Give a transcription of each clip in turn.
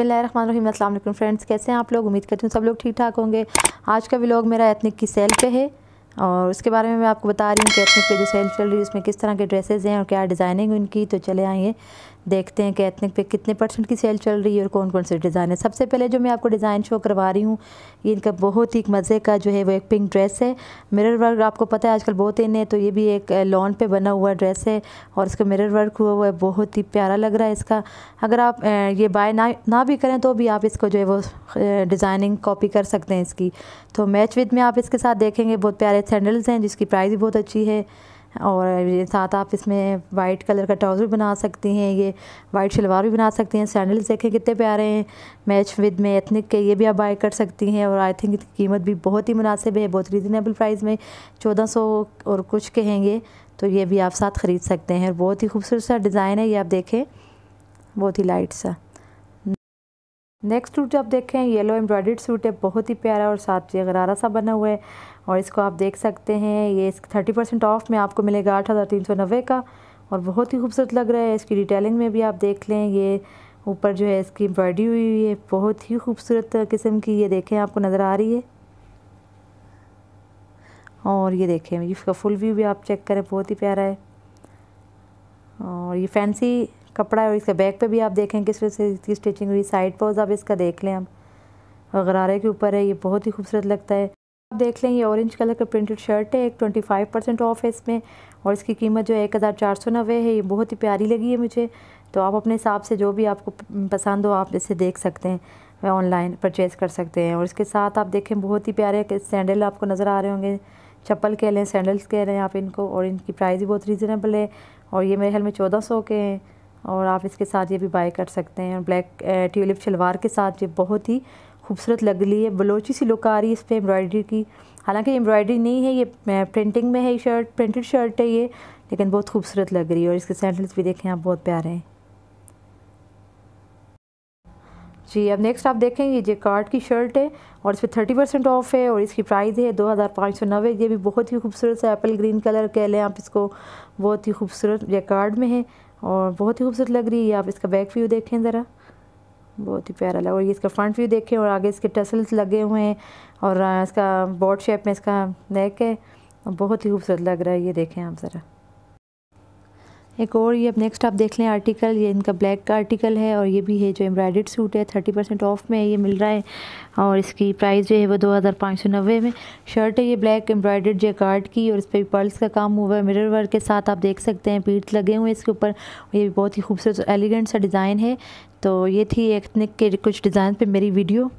बिसमीम अल्लाम फ्रेंड्स कैसे हैं आप लोग उम्मीद करती हूँ सब लोग ठीक ठाक होंगे आज का व्लॉग मेरा एथनिक की सेल पे है और उसके बारे में मैं आपको बता रही हूँ कि एथनिक पे जो सेल चल रही है उसमें किस तरह के ड्रेसेज हैं और क्या डिज़ाइनिंग उनकी तो चले आइए देखते हैं कि एथनिक पे कितने परसेंट की सेल चल रही है और कौन कौन से डिज़ाइन है सबसे पहले जो मैं आपको डिज़ाइन शो करवा रही हूँ ये इनका बहुत ही मज़े का जो है वो एक पिंक ड्रेस है मिरर वर्क आपको पता है आजकल बहुत इन है तो ये भी एक लॉन पर बना हुआ ड्रेस है और इसका मिरर वर्क हुआ हुआ है बहुत ही प्यारा लग रहा है इसका अगर आप ये बाय ना ना भी करें तो भी आप इसको जो है वो डिज़ाइनिंग कॉपी कर सकते हैं इसकी तो मैच विद में आप इसके साथ देखेंगे बहुत प्यारे सैंडल्स हैं जिसकी प्राइस भी बहुत अच्छी है और ये साथ आप इसमें वाइट कलर का ट्राउज़र भी बना सकती हैं ये वाइट शलवार भी बना सकती हैं सैंडल्स देखें कितने प्यारे हैं मैच विद में एथनिक के ये भी आप बाय कर सकती हैं और आई थिंक इसकी कीमत भी बहुत ही मुनासिब है बहुत रीज़नेबल प्राइस में चौदह सौ और कुछ के हैं ये तो ये भी आप साथ ख़रीद सकते हैं और बहुत ही खूबसूरत सा डिज़ाइन है ये आप देखें बहुत ही लाइट सा नेक्स्ट सूट आप देखें येलो एम्ब्रॉयड सूट है बहुत ही प्यारा और साथ ये गरारा सा बना हुआ है और इसको आप देख सकते हैं ये इस थर्टी परसेंट ऑफ में आपको मिलेगा आठ हज़ार तीन सौ नब्बे का और बहुत ही खूबसूरत लग रहा है इसकी डिटेलिंग में भी आप देख लें ये ऊपर जो है इसकी एम्ब्रॉयडरी हुई हुई है बहुत ही खूबसूरत किस्म की ये देखें आपको नज़र आ रही है और ये देखें इसका फुल व्यू भी आप चेक करें बहुत ही प्यारा है और ये फैंसी कपड़ा है और इसके बैक पे भी आप देखें किस तरह से इसकी स्टिचिंग हुई साइड पोज आप इसका देख लें आप और गरारे के ऊपर है ये बहुत ही खूबसूरत लगता है आप देख लें ये ऑरेंज कलर का प्रिंटेड शर्ट है एक ट्वेंटी फाइव परसेंट ऑफ है इसमें और इसकी कीमत जो है एक हज़ार चार सौ नबे है ये बहुत ही प्यारी लगी है मुझे तो आप अपने हिसाब से जो भी आपको पसंद हो आप इसे देख सकते हैं वह ऑनलाइन परचेज़ कर सकते हैं और इसके साथ आप देखें बहुत ही प्यारे सैंडल आपको नज़र आ रहे होंगे चप्पल कह लें सैंडल्स कह रहे हैं आप इनको और इनकी प्राइस भी बहुत रीज़नेबल है और ये मेरे ख्याल में चौदह सौ के हैं और आप इसके साथ ये भी बाय कर सकते हैं ब्लैक ट्यूलिप शलवार के साथ ये बहुत ही खूबसूरत लग रही है बलोची सी लुक आ रही है इस पर एम्ब्रॉयडरी की हालांकि एम्ब्रॉयडरी नहीं है ये प्रिंटिंग में है ये शर्ट प्रिंटेड शर्ट है ये लेकिन बहुत खूबसूरत लग रही है और इसके सैंडल्स भी देखें आप बहुत प्यारे हैं जी अब नेक्स्ट आप देखेंगे ये जो कार्ड की शर्ट है और इस पर थर्टी परसेंट ऑफ है और इसकी प्राइस है दो हज़ार पाँच सौ नब्बे ये भी बहुत ही खूबसूरत सा एप्पल ग्रीन कलर कह लें आप इसको बहुत ही खूबसूरत ये कार्ड में है और बहुत ही खूबसूरत लग रही है आप इसका बैक व्यू देखें ज़रा बहुत ही प्यारा लगा और ये इसका फ्रंट व्यू देखें और आगे इसके टसल्स लगे हुए हैं और इसका बॉड शेप में इसका नेक है बहुत ही खूबसूरत लग रहा है ये देखें आप ज़रा एक और ये अब नेक्स्ट आप देख लें आर्टिकल ये इनका ब्लैक का आर्टिकल है और ये भी है जो एम्ब्रॉयड सूट है थर्टी परसेंट ऑफ में ये मिल रहा है और इसकी प्राइस जो है वो दो हज़ार पाँच सौ नब्बे में शर्ट है ये ब्लैक जो कार्ड की और इस पर पर्ल्स का काम हुआ है मिरर वर्क के साथ आप देख सकते हैं पीठ लगे हुए हैं इसके ऊपर ये भी बहुत ही खूबसूरत एलिगेंट सा डिज़ाइन है तो ये थी एथनिक के कुछ डिज़ाइन पर मेरी वीडियो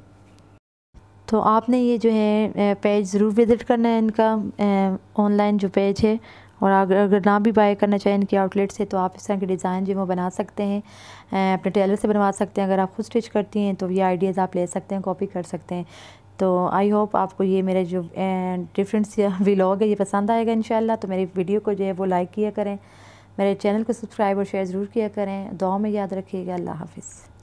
तो आपने ये जो है पेज ज़रूर विज़िट करना है इनका ऑनलाइन जो पेज है और अगर अगर ना भी बाय करना चाहें इनकी आउटलेट से तो आप इस तरह के डिज़ाइन जो वो बना सकते हैं अपने टेलर से बनवा सकते हैं अगर आप खुद स्टिच करती हैं तो ये आइडियाज़ आप ले सकते हैं कॉपी कर सकते हैं तो आई होप आपको ये मेरा जो डिफरेंट व्लॉग है ये पसंद आएगा इन तो मेरी वीडियो को जो है वो लाइक किया करें मेरे चैनल को सब्सक्राइब और शेयर ज़रूर किया करें दुआ में याद रखिएगा अल्लाह हाफिज़